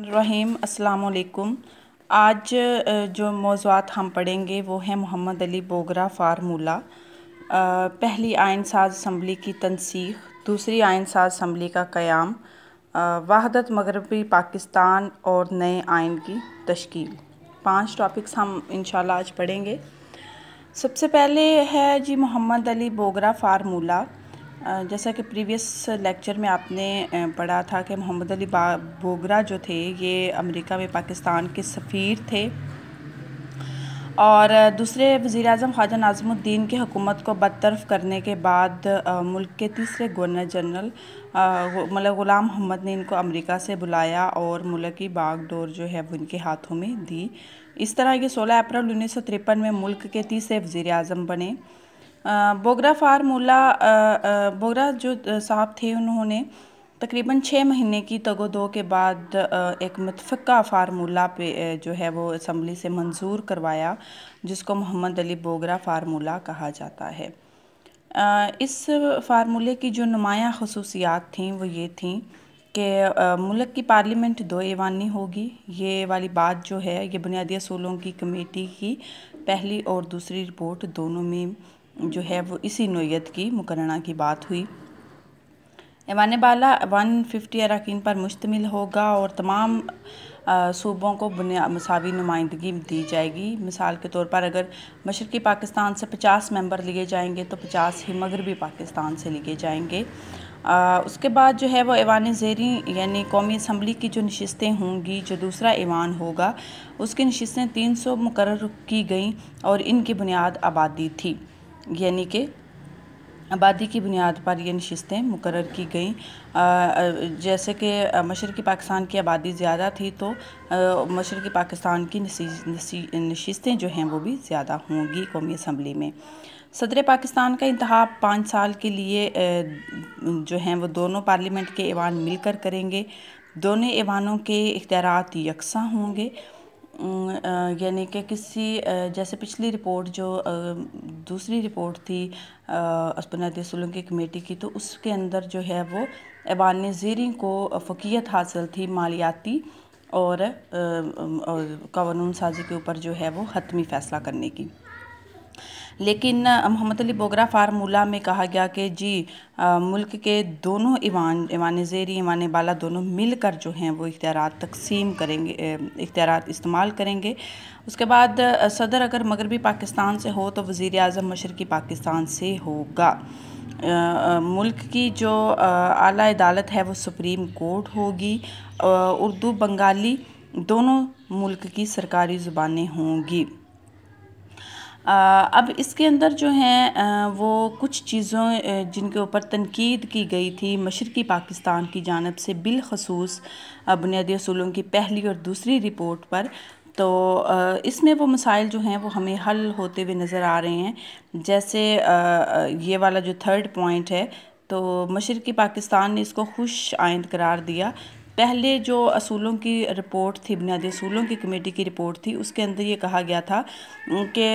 रहीम अस्सलाम वालेकुम आज जो मौजूद हम पढ़ेंगे वो है मोहम्मद अली बोगरा फार्मूला पहली आयन साज असम्बली की तनसीख दूसरी आयन साज असम्बली का क़्याम वहादत मगरबी पाकिस्तान और नए आयन की तश्कील पांच टॉपिक्स हम इंशाल्लाह आज पढ़ेंगे सबसे पहले है जी मोहम्मद अली बोगरा फार्मूला जैसा कि प्रीवियस लेक्चर में आपने पढ़ा था कि मोहम्मद अली बोगरा जो थे ये अमेरिका में पाकिस्तान के सफ़ीर थे और दूसरे वज़ी अजम ख्वाजा नाजमुद्दीन की हुकूमत को बदतरफ करने के बाद मुल्क के तीसरे गवर्नर जनरल मतलब ग़ुलाम मोहम्मद ने इनको अमेरिका से बुलाया और मुल्क की बागडोर जो है वो इनके हाथों में दी इस तरह ये 16 अप्रैल उन्नीस में मुल्क के तीसरे वज़ी अजम बने बोगरा फार्मूला बोगरा जो साहब थे उन्होंने तकरीबन छः महीने की तगो दो के बाद एक मुतफ़ा फार्मूला पे जो है वो असम्बली से मंजूर करवाया जिसको मोहम्मद अली बोगरा फार्मूला कहा जाता है इस फार्मूले की जो नुमायाँ खसूसियात थीं वो ये थीं कि मुल्क की पार्लियामेंट दो एवानी होगी ये वाली बात जो है ये बुनियादी असूलों की कमेटी की पहली और दूसरी रिपोर्ट दोनों में जो है वो इसी नोयत की मुकरणा की बात हुई ऐवान बाला वन फिफ्टी अरकान पर मुश्तमिल होगा और तमाम सूबों को बुनिया मसावी नुमाइंदगी दी जाएगी मिसाल के तौर पर अगर मशरक़ी पाकिस्तान से पचास मेंबर लिए जाएंगे तो पचास ही मगरबी पाकिस्तान से लिए जाएंगे आ, उसके बाद जो है वो ऐवान जेरी यानी कौमी असम्बली की जो नशस्तें होंगी जो दूसरा ऐवान होगा उसकी नशस्तें तीन सौ मुकर की गई और इनकी बुनियाद आबादी थी यानी कि आबादी की बुनियाद पर ये नशस्तें मुकर की गई जैसे कि मशरक़ी पाकिस्तान की आबादी ज़्यादा थी तो मशरक़ी पाकिस्तान की नशस्तें जो हैं वो भी ज़्यादा होंगी कौमी असम्बली में सदर पाकिस्तान का इंतहा पाँच साल के लिए जो हैं वो दोनों पार्लियामेंट के ऐवान मिलकर करेंगे दोनों ऐवानों के इख्तियार यकसा होंगे यानी कि किसी जैसे पिछली रिपोर्ट जो दूसरी रिपोर्ट थी असपनादिया की कमेटी की तो उसके अंदर जो है वो एबान ज़ीरी को फ़कीत हासिल थी मालियाती और, और कानून साजी के ऊपर जो है वो हतमी फ़ैसला करने की लेकिन मोहम्मद अली बोगरा फार्मूला में कहा गया कि जी आ, मुल्क के दोनों ईवान ईवान ज़ेरी ईवान बाला दोनों मिलकर जो हैं वो इख्तियार तकसीम करेंगे इख्तियार इस्तेमाल करेंगे उसके बाद सदर अगर मगरबी पाकिस्तान से हो तो वज़ी अजम मशरक़ी पाकिस्तान से होगा आ, मुल्क की जो आला अदालत है वो सुप्रीम कोर्ट होगी उर्दू बंगाली दोनों मुल्क की सरकारी ज़ुबानें होंगी अब इसके अंदर जो हैं वो कुछ चीज़ों जिनके ऊपर तनकीद की गई थी मशरक़ी पाकिस्तान की जानब से बिलखसूस बुनियादी असूलों की पहली और दूसरी रिपोर्ट पर तो इसमें वो मसाइल जो हैं वो हमें हल होते हुए नज़र आ रहे हैं जैसे ये वाला जो थर्ड पॉइंट है तो मशरक़ी पाकिस्तान ने इसको खुश आइंद करार दिया पहले जो असूलों की रिपोर्ट थी बुनियादी असूलों की कमेटी की रिपोर्ट थी उसके अंदर ये कहा गया था कि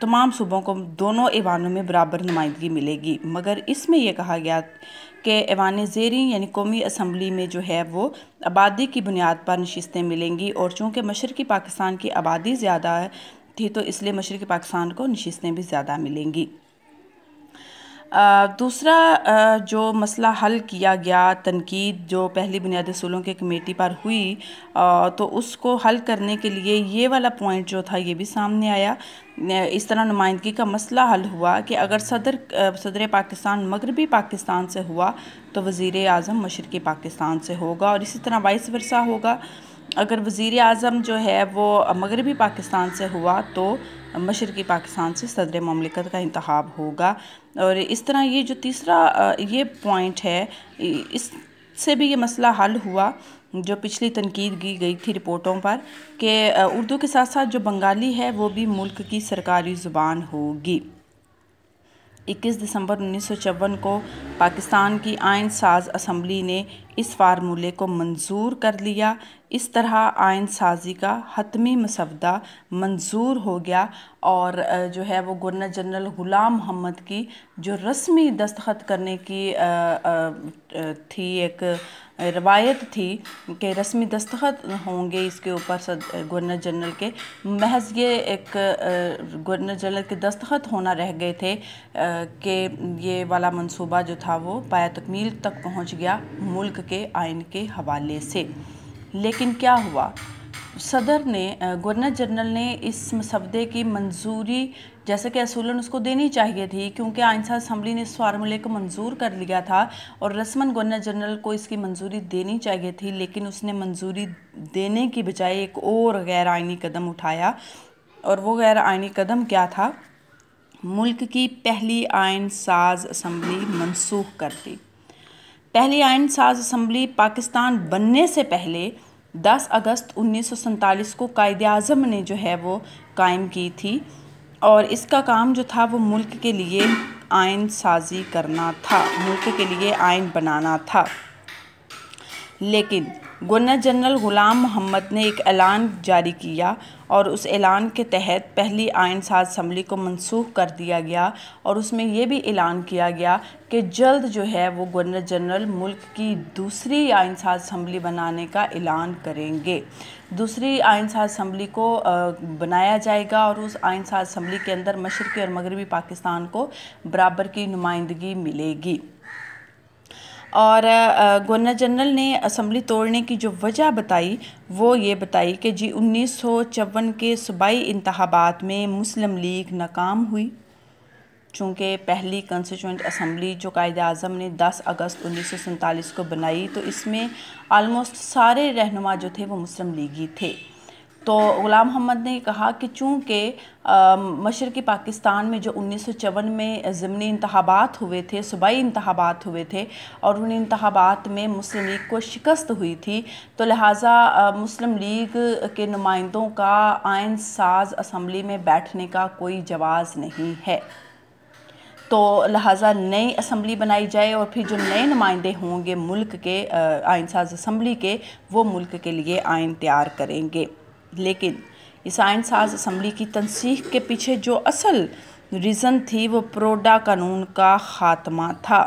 तमाम सूबों को दोनों ईवानों में बराबर नुमाइंदगी मिलेगी मगर इसमें यह कहा गया कि ईवान जेरी यानी कौमी असम्बली में जो है वो आबादी की बुनियाद पर नशस्तें मिलेंगी और चूँकि मशरक़ी पाकिस्तान की आबादी ज़्यादा थी तो इसलिए मशरक़ी पाकिस्तान को नशस्तें भी ज़्यादा मिलेंगी दूसरा जो मसला हल किया गया तनकीद जो पहली बुनियादी असूलों के कमेटी पर हुई तो उसको हल करने के लिए ये वाला पॉइंट जो था ये भी सामने आया इस तरह नुमाइंदगी का मसला हल हुआ कि अगर सदर सदर पाकिस्तान मगरबी पाकिस्तान से हुआ तो वज़ी अजम मशरक़ी पाकिस्तान से होगा और इसी तरह बाईस वर्षा होगा अगर वज़ी अजम जो है वो मगरबी पाकिस्तान से हुआ तो मशरक़ी पाकिस्तान से सदर ममलिकत का इंतब होगा और इस तरह ये जो तीसरा ये पॉइंट है इस से भी ये मसला हल हुआ जो पिछली तनकीद की गई थी रिपोर्टों पर कि उर्दू के साथ साथ जो बंगाली है वो भी मुल्क की सरकारी ज़ुबान होगी 21 दिसंबर उन्नीस को पाकिस्तान की आयन साज असम्बली ने इस फार्मूले को मंजूर कर लिया इस तरह आयन साजी का हतमी मसवदा मंजूर हो गया और जो है वो गवर्नर जनरल ग़ुलाम मोहम्मद की जो रस्मी दस्तखत करने की थी एक रवायत थी कि रस्मी दस्तखत होंगे इसके ऊपर गवर्नर जनरल के महज ये एक गवर्नर जनरल के दस्तखत होना रह गए थे कि ये वाला मंसूबा जो था वो पाया तकमील तक पहुंच गया मुल्क के आयन के हवाले से लेकिन क्या हुआ सदर ने गवर्नर जनरल ने इस मसवदे की मंजूरी जैसे कि असूलन उसको देनी चाहिए थी क्योंकि आइंसा असम्बली ने इस फार्मूले को मंजूर कर लिया था और रस्मन गवर्नर जनरल को इसकी मंजूरी देनी चाहिए थी लेकिन उसने मंजूरी देने की बजाय एक और गैर आइनी कदम उठाया और वो गैर आइनी कदम क्या था मुल्क की पहली आयन साज असम्बली मनसूख कर दी पहली आयन साज असम्बली पाकिस्तान बनने से पहले 10 अगस्त उन्नीस को कायद अजम ने जो है वो कायम की थी और इसका काम जो था वो मुल्क के लिए आयन साजी करना था मुल्क के लिए आयन बनाना था लेकिन गवर्नर जनरल ग़ुलाम मोहम्मद ने एक ऐलान जारी किया और उस ऐलान के तहत पहली आयन साज असम्बली को मनसूख कर दिया गया और उसमें यह भी ऐलान किया गया कि जल्द जो है वो गवर्नर जनरल मुल्क की दूसरी आयन साज असम्बली बनाने का ऐलान करेंगे दूसरी आयन साज असम्बली को बनाया जाएगा और उस आयन साज असम्बली के अंदर मशरक़ी और मगरबी पाकिस्तान को बराबर की नुमाइंदगी मिलेगी और गवर्नर जनरल ने असम्बली तोड़ने की जो वजह बताई वो ये बताई कि जी उन्नीस के सूबाई इंतबात में मुस्लिम लीग नाकाम हुई चूँकि पहली कंस्टिट्यूंट असम्बली जो कायद अजम ने 10 अगस्त उन्नीस को बनाई तो इसमें आलमोस्ट सारे रहनुमा जो थे वो मुस्लिम लीगी थे तो ग़ुलाम मोहम्मद ने कहा कि चूँकि मशरक़ी पाकिस्तान में जो उन्नीस सौ चौवन में ज़मनी इंतबात हुए थे सूबाई इंतबात हुए थे और उन इंतबात में मुस्लिम लीग को शिकस्त हुई थी तो लिहाजा मुस्लिम लीग के नुमाइंदों का आयन साज असम्बली में बैठने का कोई जवाज़ नहीं है तो लिहाजा नई असम्बली बनाई जाए और फिर जो नए नुमाइंदे होंगे मुल्क के आयन साज असम्बली के वो मुल्क के लिए आयन तैयार करेंगे लेकिन ईसाइन साज असम्बली की तनसीख के पीछे जो असल रीज़न थी वो प्रोडा कानून का ख़ात्मा था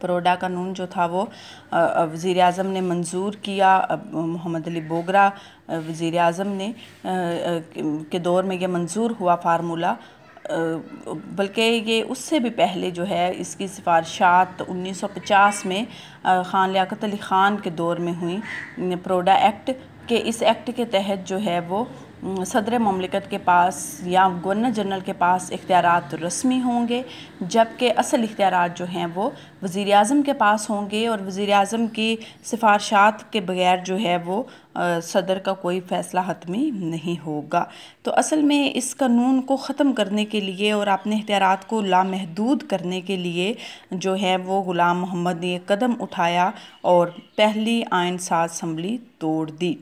प्रोडा कानून जो था वो वज़ी अजम ने मंजूर किया मोहम्मद अली बोगरा वज़ी अजम ने के दौर में ये मंजूर हुआ फार्मूला बल्कि ये उससे भी पहले जो है इसकी सिफारशात 1950 में ख़ान लियाकत अली ख़ान के दौर में हुई प्रोडा एक्ट कि इस एक्ट के तहत जो है वो सदर ममलिकत के पास या गवर्नर जनरल के पास इख्तियार रस्मी होंगे जबकि असल इख्तियार जो हैं वो वज़ी अजम के पास होंगे और वज़ी अजम की सिफारशात के बगैर जो है वो सदर का कोई फ़ैसला हतमी नहीं होगा तो असल में इस कानून को ख़त्म करने के लिए और अपने इख्तियार को लामहदूद करने के लिए जो है वो ग़ुला मोहम्मद ने कदम उठाया और पहली आयन साज असम्बली तोड़ दी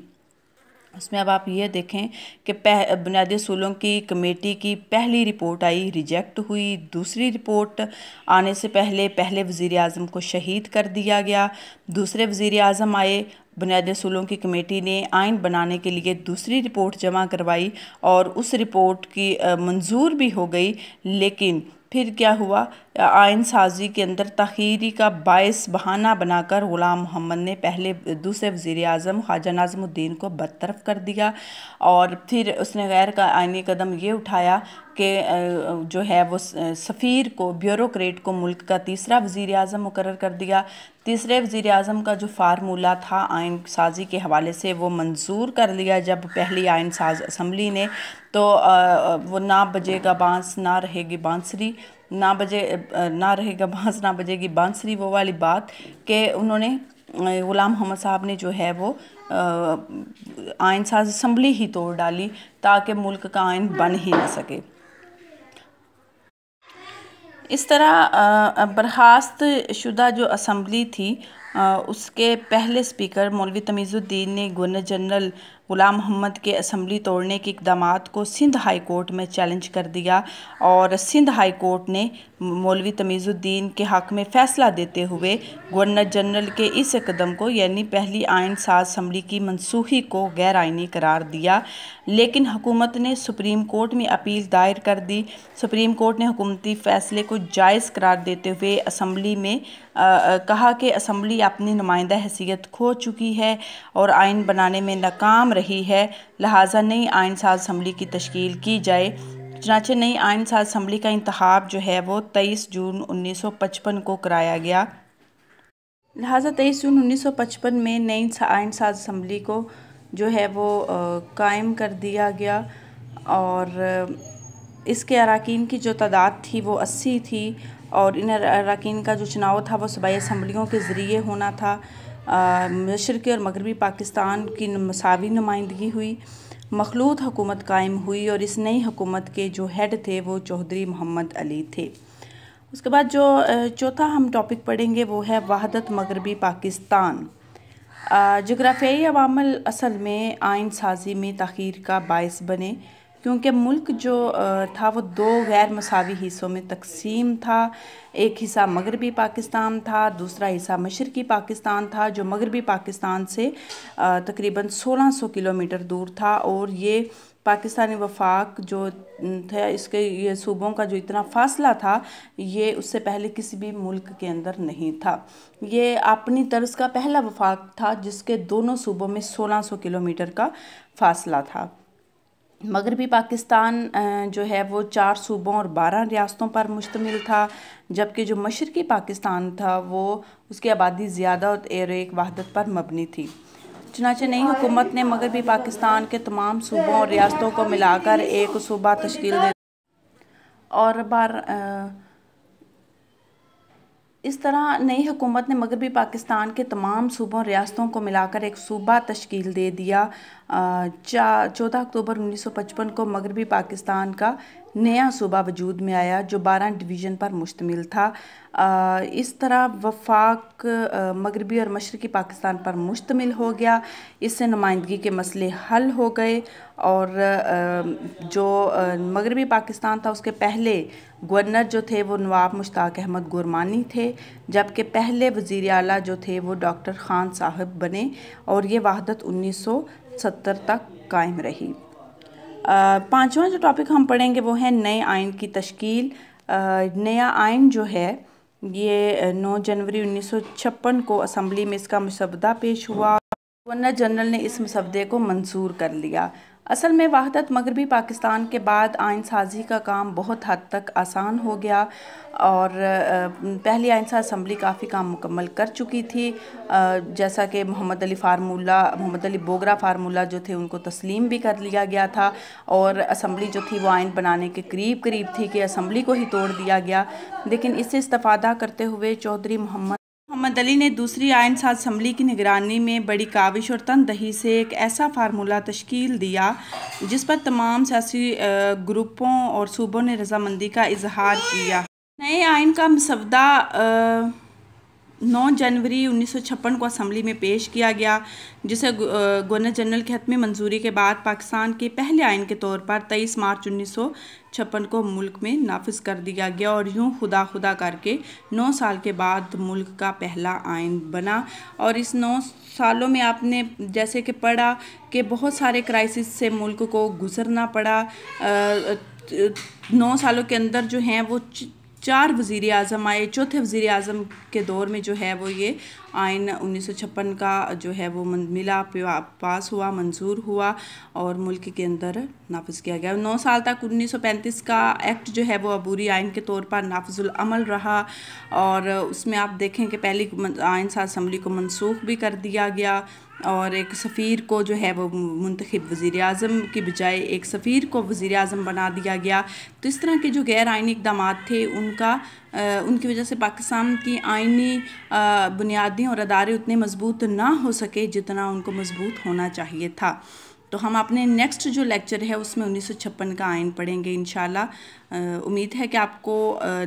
उसमें अब आप ये देखें कि पह बुनियादी असूलों की कमेटी की पहली रिपोर्ट आई रिजेक्ट हुई दूसरी रिपोर्ट आने से पहले पहले वज़ी अजम को शहीद कर दिया गया दूसरे वज़ी अजम आए बुनियादी असूलों की कमेटी ने आइन बनाने के लिए दूसरी रिपोर्ट जमा करवाई और उस रिपोर्ट की मंजूर भी हो गई लेकिन फिर क्या हुआ आयन साजी के अंदर तखीरी का बायस बहाना बनाकर ग़ुलाम मोहम्मद ने पहले दूसरे वज़ी अजम ख्वाजा नाजमुद्दीन को बदतरफ कर दिया और फिर उसने गैर का आइनी कदम ये उठाया कि जो है वो सफ़ीर को ब्यूरोक्रेट को मुल्क का तीसरा वज़ी अजम मुकर कर दिया तीसरे वज़ी अजम का जो फार्मूला था आयन साजी के हवाले से वो मंजूर कर लिया जब पहली आयन साज असम्बली ने तो वो ना बजेगा बांस ना रहेगी बांसरी ना बजे ना रहेगा बांस ना बजेगी बांसुरी वो वाली बात कि उन्होंने ग़ुलाम मोहम्मद साहब ने जो है वो आयन साज असम्बली ही तोड़ डाली ताकि मुल्क का आयन बन ही ना सके इस तरह बर्खास्त शुदा जो असम्बली थी उसके पहले स्पीकर मौलवी तमीज़ुद्दीन ने गवर्नर जनरल ग़ुलाम मोहम्मद के असम्बली तोड़ने के इकदाम को सिंध हाई कोर्ट में चैलेंज कर दिया और सिंध हाई कोर्ट ने मौलवी तमीज़ुद्दीन के हक़ में फ़ैसला देते हुए गवर्नर जनरल के इस कदम को यानी पहली आयन साज असम्बली की मनसूखी को गैर आइनी करार दिया लेकिन हुकूमत ने सुप्रीम कोर्ट में अपील दायर कर दी सुप्रीम कोर्ट ने हुकूमती फ़ैसले को जायज़ करार देते हुए असम्बली में आ, कहा कि असम्बली पार्टी अपनी नुमाइंदा हैसियत खो चुकी है और आइन बनाने में नाकाम रही है लिहाजा नई आइन साज असम्बली की तश्कील की जाए चनाचे नई आइन साज असम्बली का इंतब जो है वो तेईस जून उन्नीस सौ पचपन को कराया गया लिहाजा तेईस जून उन्नीस सौ पचपन में नई आइन साज असम्बली को जो है वो कायम कर दिया गया और इसके अरकान की जो तादाद थी वो अस्सी थी और इन अरकान का जो चुनाव था वो सूबाई असम्बलियों के ज़रिए होना था मशरक़ी और मगरबी पाकिस्तान की मसावी नुमाइंदगी हुई मखलूत हुकूमत कायम हुई और इस नई हुकूमत के जो हेड थे वो चौधरी मोहम्मद अली थे उसके बाद जो चौथा हम टॉपिक पढ़ेंगे वो है वहादत मगरबी पाकिस्तान जग्राफियाई अवामल असल में आयन साजी में तखीर का बायस बने क्योंकि मुल्क जो था वो दो गैर मसावी हिस्सों में तकसीम था एक हिस्सा मगरबी पाकिस्तान था दूसरा हिस्सा मशरकी पाकिस्तान था जो मगरबी पाकिस्तान से तकरीबन 1600 किलोमीटर दूर था और ये पाकिस्तानी वफाक जो थे इसके ये सूबों का जो इतना फासला था ये उससे पहले किसी भी मुल्क के अंदर नहीं था ये अपनी तर्ज का पहला वफाक था जिसके दोनों सूबों में 1600 किलोमीटर का फासला था मगरबी पाकिस्तान जो है वो चार सूबों और बारह रियासतों पर मुश्तमिल था जबकि जो मशरक़ी पाकिस्तान था वो उसकी आबादी ज़्यादा और एक वहादत पर मबनी थी चुनाच नई हुकूमत ने मगरबी पाकिस्तान के तमाम सूबों और रियासतों को मिलाकर एक सूबा तश्ल दे और बार इस तरह नई हुकूमत ने मगरबी पाकिस्तान के तमाम सूबों रियासतों को मिलाकर एक सूबा तश्ल दे दिया चौदह अक्टूबर 1955 को मगरबी पाकिस्तान का नया सूबा वजूद में आया जो 12 डिवीज़न पर मुश्तमिल था इस तरह वफाक मगरबी और मशरक़ी पाकिस्तान पर मुश्तमिल हो गया इससे नुमाइंदगी के मसले हल हो गए और जो मगरबी पाकिस्तान था उसके पहले गवर्नर जो थे वो नवाब मुश्ताक अहमद गुरमानी थे जबकि पहले वज़ी अला जो थे वो डॉक्टर ख़ान साहब बने और ये वहादत उन्नीस सौ 1970 तक कायम रही पाँचवा जो टॉपिक हम पढ़ेंगे वो है नए आइन की तश्कील नया आइन जो है ये 9 जनवरी उन्नीस को असम्बली में इसका मुसवदा पेश हुआ गवर्नर जनरल ने इस मुसवदे को मंजूर कर लिया असल में वहादत मगरबी पाकिस्तान के बाद आयन साजी का काम बहुत हद तक आसान हो गया और पहली आयसा असम्बली काफ़ी काम मुकम्मल कर चुकी थी जैसा कि मोहम्मद अली फार्मूला मोहम्मद अली बोगरा फार्मूला जो थे उनको तस्लीम भी कर लिया गया था और असम्बली जो थी वो आइन बनाने के करीब करीब थी कि असम्बली को ही तोड़ दिया गया लेकिन इससे इस्तफ़ादा करते हुए चौधरी मोहम्मद मोहम्मद अली ने दूसरी आयन साज असम्बली की निगरानी में बड़ी काविश और तनदही से एक ऐसा फार्मूला तश्कील दिया जिस पर तमाम सियासी ग्रुपों और सूबों ने रजामंदी का इजहार किया नए आयन का मसवदा 9 जनवरी उन्नीस को असम्बली में पेश किया गया जिसे गवर्नर जनरल के हतमी मंजूरी के बाद पाकिस्तान के पहले आयन के तौर पर 23 मार्च उन्नीस को मुल्क में नाफिज कर दिया गया और यूं खुदा खुदा करके 9 साल के बाद मुल्क का पहला आयन बना और इस 9 सालों में आपने जैसे कि पढ़ा कि बहुत सारे क्राइसिस से मुल्क को गुजरना पड़ा आ, नौ सालों के अंदर जो हैं वो चार वज़ी अजम आए चौथे वज़ी अजम के दौर में जो है वो ये आयन उन्नीस सौ छप्पन का जो है वो मिला पास हुआ मंजूर हुआ और मुल्क के अंदर नाफज किया गया नौ साल तक उन्नीस सौ पैंतीस का एक्ट जो है वो अबूरी आयन के तौर पर नाफजुलमल रहा और उसमें आप देखें कि पहली आयन सा असम्बली को मनसूख भी कर दिया गया और एक सफ़ीर को जो है वो मुंतब वज़ी अजम की बजाय एक सफ़ीर को वज़ी अजम बना दिया गया तो इस तरह के जो गैर आइनी इकदाम थे उनका आ, उनकी वजह से पाकिस्तान की आइनी बुनियादी और अदारे उतने मजबूत ना हो सके जितना उनको मजबूत होना चाहिए था तो हम अपने नेक्स्ट जो लेक्चर है उसमें उन्नीस का आयन पढ़ेंगे इन उम्मीद है कि आपको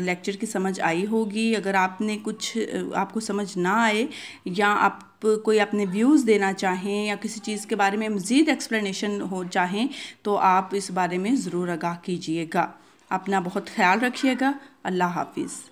लेक्चर की समझ आई होगी अगर आपने कुछ आपको समझ ना आए या आप कोई अपने व्यूज़ देना चाहें या किसी चीज़ के बारे में मज़ीद एक्सप्लेनेशन हो चाहें तो आप इस बारे में ज़रूर आगाह कीजिएगा अपना बहुत ख्याल रखिएगा अल्लाह हाफिज़